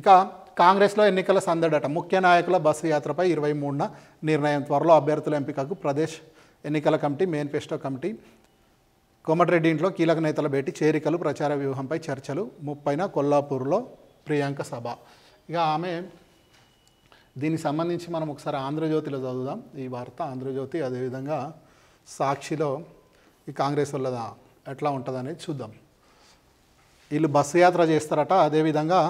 ఇక కాంగ్రెస్లో ఎన్నికల సందడట ముఖ్య నాయకుల బస్సు యాత్రపై ఇరవై మూడున నిర్ణయం త్వరలో అభ్యర్థుల ఎంపికకు ప్రదేశ్ ఎన్నికల కమిటీ మేనిఫెస్టో కమిటీ కోమటిరెడ్డి ఇంట్లో కీలక నేతల భేటీ చేరికలు ప్రచార వ్యూహంపై చర్చలు ముప్పైన కొల్లాపూర్లో ప్రియాంక సభ ఇక ఆమె దీనికి సంబంధించి మనం ఒకసారి ఆంధ్రజ్యోతిలో చదువుదాం ఈ వార్త ఆంధ్రజ్యోతి అదేవిధంగా సాక్షిలో ఈ కాంగ్రెస్ వల్ల ఎట్లా ఉంటుంది చూద్దాం వీళ్ళు బస్సు యాత్ర చేస్తారట అదేవిధంగా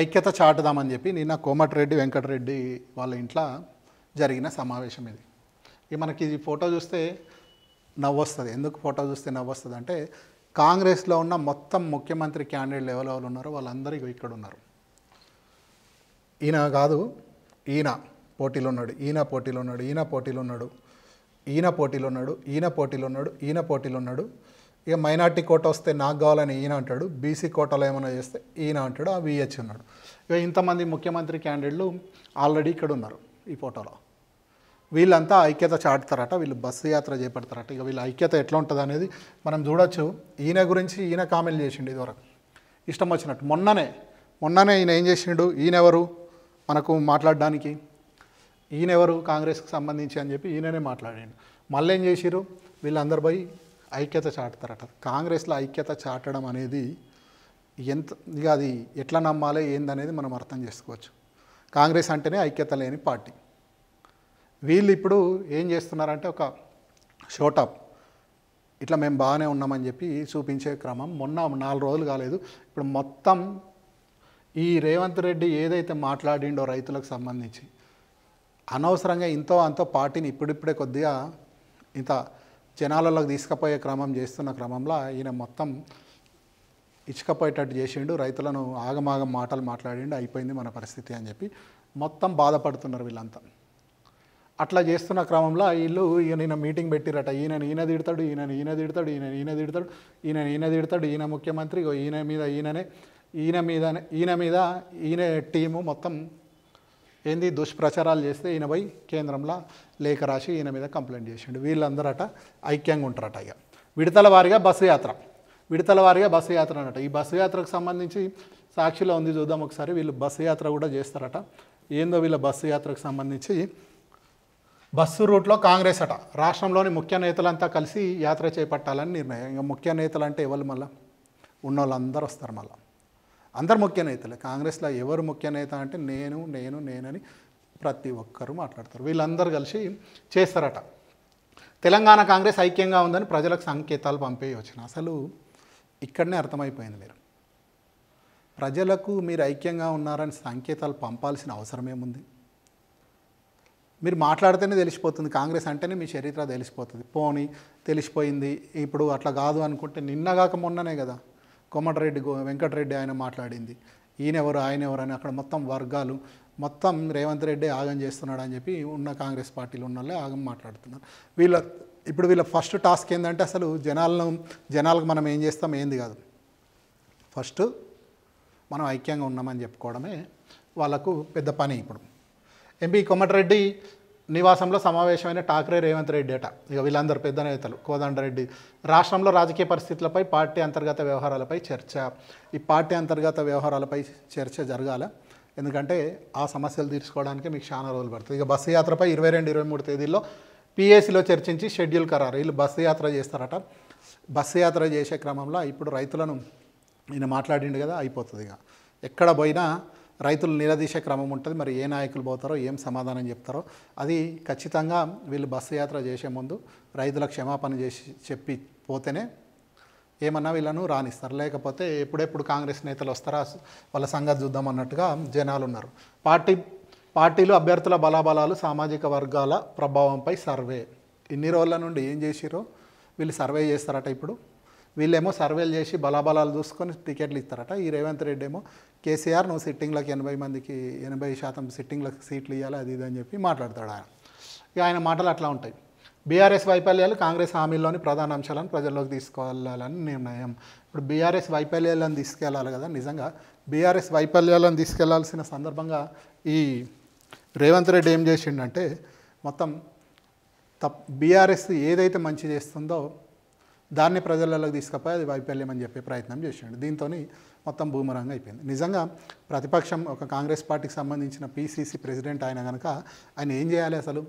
ఐక్యత చాటుదామని చెప్పి నిన్న కోమటిరెడ్డి వెంకటరెడ్డి వాళ్ళ ఇంట్లో జరిగిన సమావేశం ఇది ఇక మనకి ఈ ఫోటో చూస్తే నవ్వొస్తుంది ఎందుకు ఫోటో చూస్తే నవ్వొస్తుంది అంటే కాంగ్రెస్లో ఉన్న మొత్తం ముఖ్యమంత్రి క్యాండిడేట్ లెవెల్ వాళ్ళు ఉన్నారో వాళ్ళందరూ ఇక్కడ ఉన్నారు ఈయన కాదు ఈయన పోటీలో ఉన్నాడు ఈయన పోటీలో ఉన్నాడు ఈయన పోటీలు ఉన్నాడు ఈయన పోటీలో ఉన్నాడు ఈయన పోటీలు ఉన్నాడు ఈయన పోటీలు ఉన్నాడు ఇక మైనార్టీ కోట వస్తే నాకు కావాలని ఈయన అంటాడు బీసీ కోటలో ఏమైనా చేస్తే ఈయన అంటాడు ఆ విహెచ్ ఉన్నాడు ఇక ఇంతమంది ముఖ్యమంత్రి క్యాండిడేట్లు ఆల్రెడీ ఇక్కడ ఉన్నారు ఈ ఫోటోలో వీళ్ళంతా ఐక్యత చాటుతారట వీళ్ళు బస్సు యాత్ర చేపడతారట ఇక వీళ్ళ ఐక్యత ఎట్లా ఉంటుంది అనేది మనం చూడొచ్చు ఈయన గురించి ఈయన కామెంట్ చేసిండు ఇదివరకు ఇష్టం వచ్చినట్టు మొన్ననే మొన్ననే ఈయన ఏం చేసిండు ఈయనెవరు మనకు మాట్లాడడానికి ఈయనెవరు కాంగ్రెస్కి సంబంధించి అని చెప్పి ఈయననే మాట్లాడాడు మళ్ళీ ఏం చేసిరు వీళ్ళందరు పోయి ఐక్యత చాటుతారట కాంగ్రెస్లో ఐక్యత చాటడం అనేది ఎంత ఇక అది ఎట్లా నమ్మాలి ఏందనేది మనం అర్థం చేసుకోవచ్చు కాంగ్రెస్ అంటేనే ఐక్యత లేని పార్టీ వీళ్ళు ఇప్పుడు ఏం చేస్తున్నారంటే ఒక షోటప్ ఇట్లా మేము బాగానే ఉన్నామని చెప్పి చూపించే క్రమం మొన్న నాలుగు రోజులు కాలేదు ఇప్పుడు మొత్తం ఈ రేవంత్ రెడ్డి ఏదైతే మాట్లాడిండో రైతులకు సంబంధించి అనవసరంగా ఇంతో అంతో పార్టీని ఇప్పుడిప్పుడే కొద్దిగా ఇంత జనాలలోకి తీసుకుపోయే క్రమం చేస్తున్న క్రమంలో ఈయన మొత్తం ఇచ్చుకపోయేటట్టు చేసిండు రైతులను ఆగమాగం మాటలు మాట్లాడిండు అయిపోయింది మన పరిస్థితి అని చెప్పి మొత్తం బాధపడుతున్నారు వీళ్ళంతా అట్లా చేస్తున్న క్రమంలో వీళ్ళు ఈయన మీటింగ్ పెట్టిరట ఈయన ఈయన తిడతాడు ఈయన ఈయన తిడతాడు ఈయన ఈయన తిడతాడు ఈయన ఈయన తిడతాడు ఈయన ముఖ్యమంత్రి ఈయన మీద ఈయననే ఈయన మీద ఈయన మీద ఈయన టీము మొత్తం ఏంది దుష్ప్రచారాలు చేస్తే ఈయన పోయి కేంద్రంలో లేఖ రాసి ఈయన మీద కంప్లైంట్ చేసిండు వీళ్ళందరట ఐక్యంగా ఉంటారట ఇక విడతల వారిగా బస్సు యాత్ర విడతల వారిగా బస్సు యాత్ర అనట ఈ బస్సు యాత్రకు సంబంధించి సాక్షిలో ఉంది చూద్దాం ఒకసారి వీళ్ళు బస్సు యాత్ర కూడా చేస్తారట ఏందో వీళ్ళ బస్సు యాత్రకు సంబంధించి బస్సు రూట్లో కాంగ్రెస్ అట రాష్ట్రంలోని ముఖ్య నేతలంతా కలిసి యాత్ర చేపట్టాలని నిర్ణయం ఇంకా ముఖ్య నేతలు అంటే ఎవరు మళ్ళీ ఉన్న వాళ్ళందరూ వస్తారు మళ్ళీ అందరు ముఖ్య నేతలే కాంగ్రెస్లో ఎవరు ముఖ్య నేత అంటే నేను నేను నేనని ప్రతి ఒక్కరూ మాట్లాడతారు వీళ్ళందరూ కలిసి చేస్తారట తెలంగాణ కాంగ్రెస్ ఐక్యంగా ఉందని ప్రజలకు సంకేతాలు పంపేయవచ్చు అసలు ఇక్కడనే అర్థమైపోయింది మీరు ప్రజలకు మీరు ఐక్యంగా ఉన్నారని సంకేతాలు పంపాల్సిన అవసరం ఏముంది మీరు మాట్లాడితేనే తెలిసిపోతుంది కాంగ్రెస్ అంటేనే మీ చరిత్ర తెలిసిపోతుంది పోనీ తెలిసిపోయింది ఇప్పుడు అట్లా కాదు అనుకుంటే నిన్న కాక మొన్ననే కదా కోమటిరెడ్డి వెంకటరెడ్డి ఆయన మాట్లాడింది ఈయన ఎవరు ఆయన ఎవరు అని అక్కడ మొత్తం వర్గాలు మొత్తం రేవంత్ రెడ్డి ఆగం చేస్తున్నాడు అని చెప్పి ఉన్న కాంగ్రెస్ పార్టీలు ఉన్న వాళ్ళే ఆగం మాట్లాడుతున్నారు వీళ్ళ ఇప్పుడు వీళ్ళ ఫస్ట్ టాస్క్ ఏంటంటే అసలు జనాలను జనాలకు మనం ఏం చేస్తాం ఏంది కాదు ఫస్ట్ మనం ఐక్యంగా ఉన్నామని చెప్పుకోవడమే వాళ్ళకు పెద్ద పని ఇప్పుడు ఎంపీ కొమటిరెడ్డి నివాసంలో సమావేశమైన ఠాక్రే రేవంత్ రెడ్డి అట ఇక వీళ్ళందరూ పెద్ద నేతలు కోదండరెడ్డి రాష్ట్రంలో రాజకీయ పరిస్థితులపై పార్టీ అంతర్గత వ్యవహారాలపై చర్చ ఈ పార్టీ అంతర్గత వ్యవహారాలపై చర్చ జరగాల ఎందుకంటే ఆ సమస్యలు తీర్చుకోవడానికి మీకు చాలా రోజులు పడుతుంది ఇక బస్సు యాత్రపై ఇరవై రెండు ఇరవై మూడు తేదీల్లో పిఏసీలో చర్చించి షెడ్యూల్ ఖరారు వీళ్ళు బస్సు యాత్ర చేస్తారట బస్సు యాత్ర చేసే క్రమంలో ఇప్పుడు రైతులను నేను మాట్లాడిండు కదా అయిపోతుంది ఇక ఎక్కడ పోయినా రైతులు నిలదీసే క్రమం ఉంటుంది మరి ఏ నాయకులు పోతారో ఏం సమాధానం చెప్తారో అది ఖచ్చితంగా వీళ్ళు బస్సు యాత్ర చేసే ముందు రైతుల క్షమాపణ చేసి చెప్పి పోతేనే ఏమన్నా వీళ్ళను రాణిస్తారు లేకపోతే ఎప్పుడెప్పుడు కాంగ్రెస్ నేతలు వస్తారా వాళ్ళ సంగతి చూద్దాం అన్నట్టుగా జనాలు ఉన్నారు పార్టీ పార్టీలు అభ్యర్థుల బలాబలాలు సామాజిక వర్గాల ప్రభావంపై సర్వే ఇన్ని రోజుల నుండి ఏం చేసిరో వీళ్ళు సర్వే చేస్తారట ఇప్పుడు వీళ్ళేమో సర్వేలు చేసి బలాబలాలు చూసుకొని టికెట్లు ఇస్తారట ఈ రేవంత్ రెడ్డి ఏమో కేసీఆర్ నువ్వు సిట్టింగ్లకు ఎనభై మందికి ఎనభై శాతం సిట్టింగ్లకు సీట్లు ఇవ్వాలి అది ఇది అని చెప్పి మాట్లాడతాడు ఆయన ఇక ఆయన మాటలు అట్లా ఉంటాయి బీఆర్ఎస్ వైఫల్యాలు కాంగ్రెస్ హామీల్లోని ప్రధాన అంశాలను ప్రజల్లోకి తీసుకెళ్ళాలని నిర్ణయం ఇప్పుడు బీఆర్ఎస్ వైఫల్యాలను తీసుకెళ్ళాలి కదా నిజంగా బీఆర్ఎస్ వైఫల్యాలను తీసుకెళ్లాల్సిన సందర్భంగా ఈ రేవంత్ రెడ్డి ఏం చేసిండంటే మొత్తం తప్ బీఆర్ఎస్ ఏదైతే మంచి చేస్తుందో దాన్ని ప్రజలలోకి తీసుకపోయి అది వైఫల్యం అని చెప్పే ప్రయత్నం చేసిండు దీంతో మొత్తం భూమరంగం అయిపోయింది నిజంగా ప్రతిపక్షం ఒక కాంగ్రెస్ పార్టీకి సంబంధించిన పీసీసీ ప్రెసిడెంట్ ఆయన కనుక ఆయన ఏం చేయాలి అసలు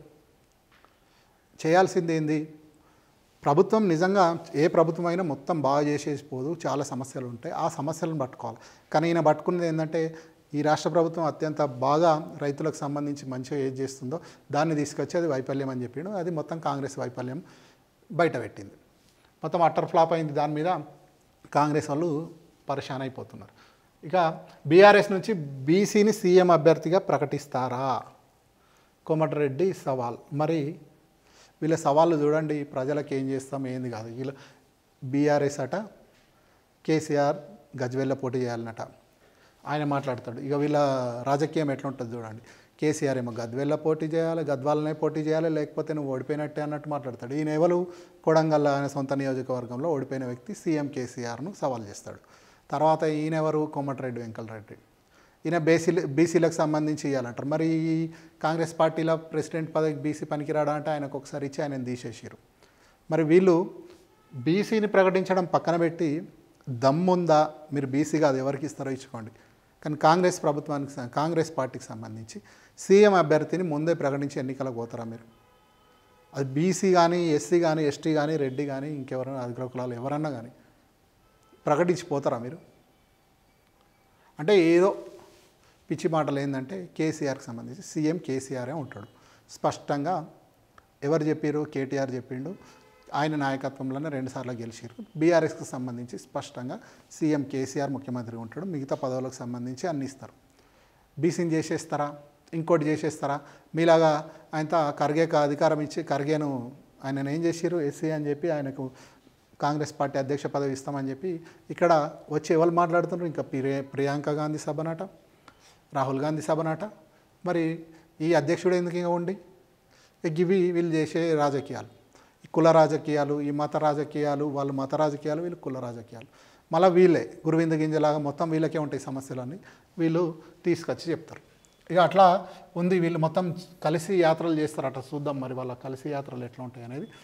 చేయాల్సింది ఏంది ప్రభుత్వం నిజంగా ఏ ప్రభుత్వం అయినా మొత్తం బాగా చేసేసి పోదు చాలా సమస్యలు ఉంటాయి ఆ సమస్యలను పట్టుకోవాలి కానీ ఈయన పట్టుకున్నది ఏంటంటే ఈ రాష్ట్ర ప్రభుత్వం అత్యంత బాగా రైతులకు సంబంధించి మంచిగా ఏది చేస్తుందో దాన్ని తీసుకొచ్చి అది వైఫల్యం అని చెప్పిండు అది మొత్తం కాంగ్రెస్ వైఫల్యం బయట పెట్టింది మొత్తం అట్టర్ ఫ్లాప్ అయింది దాని మీద కాంగ్రెస్ వాళ్ళు పరిశాన్ అయిపోతున్నారు ఇక బీఆర్ఎస్ నుంచి బీసీని సీఎం అభ్యర్థిగా ప్రకటిస్తారా కోమటిరెడ్డి సవాల్ మరి వీళ్ళ సవాళ్ళు చూడండి ప్రజలకు ఏం చేస్తాం ఏంది కాదు వీళ్ళ బీఆర్ఎస్ అట కేసీఆర్ గజ్వేల్లో పోటీ చేయాలన్నట ఆయన మాట్లాడతాడు ఇక వీళ్ళ రాజకీయం ఎట్లుంటుంది చూడండి కేసీఆర్ ఏమో గద్వేల్లో పోటీ చేయాలి గద్వాలనే పోటీ చేయాలి లేకపోతే నువ్వు ఓడిపోయినట్టే అన్నట్టు మాట్లాడతాడు ఈయన ఎవరు కొడంగల్ అనే సొంత నియోజకవర్గంలో ఓడిపోయిన వ్యక్తి సీఎం కేసీఆర్ను సవాల్ చేస్తాడు తర్వాత ఈయన ఎవరు కోమటిరెడ్డి వెంకటరెడ్డి ఈయన బేసీ బీసీలకు సంబంధించి ఇవ్వాలంటారు మరి ఈ కాంగ్రెస్ పార్టీలో ప్రెసిడెంట్ పదవికి బీసీ పనికిరాడా అంటే ఆయనకు ఒకసారి ఇచ్చి ఆయన తీసేసారు మరి వీళ్ళు బీసీని ప్రకటించడం పక్కన పెట్టి దమ్ముందా మీరు బీసీ కాదు ఎవరికి ఇస్తారో ఇచ్చుకోండి కానీ కాంగ్రెస్ ప్రభుత్వానికి కాంగ్రెస్ పార్టీకి సంబంధించి సీఎం అభ్యర్థిని ముందే ప్రకటించి ఎన్నికలకు పోతారా మీరు అది బీసీ కానీ ఎస్సీ కానీ ఎస్టీ కానీ రెడ్డి కానీ ఇంకెవరైనా అధికార కులాలు ఎవరన్నా కానీ ప్రకటించిపోతారా మీరు అంటే ఏదో పిచ్చి మాటలు ఏంటంటే కేసీఆర్కి సంబంధించి సీఎం కేసీఆరే ఉంటాడు స్పష్టంగా ఎవరు చెప్పారు కేటీఆర్ చెప్పిండు ఆయన నాయకత్వంలోనే రెండుసార్లు గెలిచారు బీఆర్ఎస్కి సంబంధించి స్పష్టంగా సీఎం కేసీఆర్ ముఖ్యమంత్రి ఉంటాడు మిగతా పదవులకు సంబంధించి అన్ని ఇస్తారు బీసీని చేసేస్తారా ఇంకోటి చేసేస్తారా మీలాగా ఆయనతో ఖర్గేకు అధికారం ఇచ్చి ఖర్గేను ఆయన ఏం చేశారు ఎస్సీ అని చెప్పి ఆయనకు కాంగ్రెస్ పార్టీ అధ్యక్ష పదవి ఇస్తామని చెప్పి ఇక్కడ వచ్చి ఎవరు మాట్లాడుతున్నారు ఇంకా ప్రియాంక గాంధీ నాట రాహుల్ గాంధీ సభనాట మరి ఈ అధ్యక్షుడు ఎందుకు ఇంకా ఉండి ఇవి వీళ్ళు చేసే రాజకీయాలు కుల రాజకీయాలు ఈ మత రాజకీయాలు వాళ్ళు మత రాజకీయాలు వీళ్ళు కుల రాజకీయాలు మళ్ళీ వీళ్ళే గురువింద గింజలాగా మొత్తం వీళ్ళకే ఉంటాయి సమస్యలన్నీ వీళ్ళు తీసుకొచ్చి చెప్తారు ఇక అట్లా ఉంది వీళ్ళు మొత్తం కలిసి యాత్రలు చేస్తారు అట్లా చూద్దాం మరి వాళ్ళ కలిసి యాత్రలు ఎట్లా ఉంటాయి అనేది